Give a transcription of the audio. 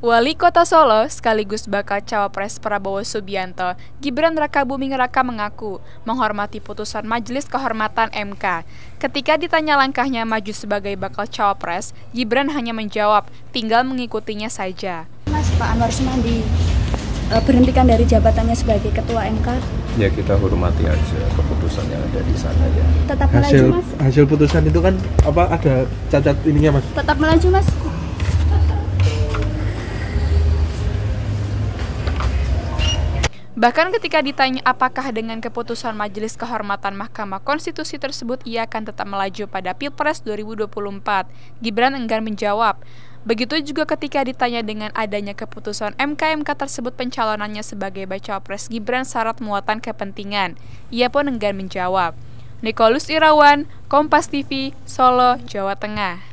Wali Kota Solo sekaligus bakal cawapres Prabowo Subianto, Gibran Raka Buming Raka mengaku menghormati putusan Majelis Kehormatan MK. Ketika ditanya langkahnya maju sebagai bakal cawapres, Gibran hanya menjawab, tinggal mengikutinya saja. Mas Pak Anwar Sumandi e, berhentikan dari jabatannya sebagai Ketua MK? Ya kita hormati aja keputusan yang ada di sana ya. Tetap hasil, melaju mas. Hasil putusan itu kan apa ada cacat ininya mas? Tetap melaju mas. Bahkan ketika ditanya apakah dengan keputusan Majelis Kehormatan Mahkamah Konstitusi tersebut ia akan tetap melaju pada Pilpres 2024, Gibran enggan menjawab. Begitu juga ketika ditanya dengan adanya keputusan MKMK tersebut pencalonannya sebagai baca pres Gibran syarat muatan kepentingan. Ia pun enggan menjawab. Nikolus Irawan, Kompas TV, Solo, Jawa Tengah.